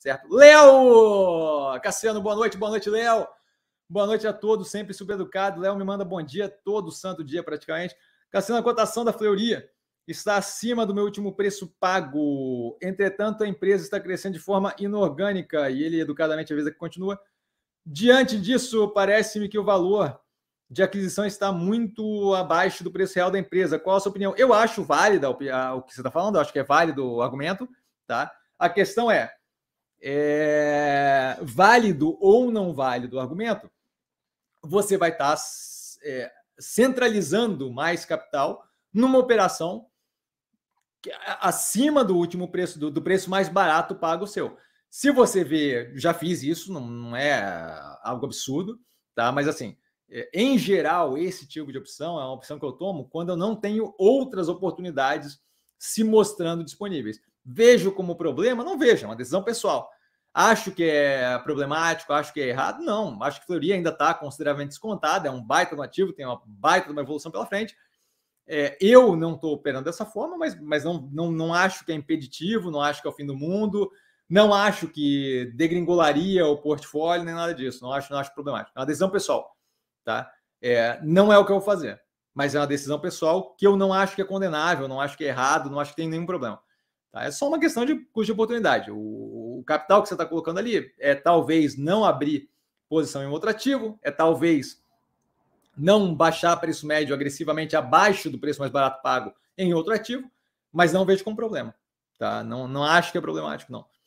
certo? Léo! Cassiano, boa noite, boa noite, Léo. Boa noite a todos, sempre super educado. Léo me manda bom dia todo santo dia, praticamente. Cassiano, a cotação da Fleuria está acima do meu último preço pago. Entretanto, a empresa está crescendo de forma inorgânica e ele, educadamente, avisa que continua. Diante disso, parece-me que o valor de aquisição está muito abaixo do preço real da empresa. Qual a sua opinião? Eu acho válida o que você está falando, eu acho que é válido o argumento. Tá? A questão é, é, válido ou não válido o argumento, você vai estar tá é, centralizando mais capital numa operação que, acima do último preço, do, do, preço mais barato pago seu. Se você vê, já fiz isso, não, não é algo absurdo, tá? Mas assim, é, em geral, esse tipo de opção é uma opção que eu tomo quando eu não tenho outras oportunidades se mostrando disponíveis. Vejo como problema? Não vejo, é uma decisão pessoal. Acho que é problemático, acho que é errado. Não, acho que Fleury ainda está consideravelmente descontado, é um baita ativo, tem uma baita uma evolução pela frente. É, eu não estou operando dessa forma, mas, mas não, não, não acho que é impeditivo, não acho que é o fim do mundo, não acho que degringolaria o portfólio, nem nada disso. Não acho, não acho problemático. É uma decisão pessoal. Tá? É, não é o que eu vou fazer, mas é uma decisão pessoal que eu não acho que é condenável, não acho que é errado, não acho que tem nenhum problema. Tá? É só uma questão de custo de oportunidade. O, o capital que você está colocando ali é talvez não abrir posição em outro ativo, é talvez não baixar preço médio agressivamente abaixo do preço mais barato pago em outro ativo, mas não vejo como problema. Tá? Não, não acho que é problemático, não.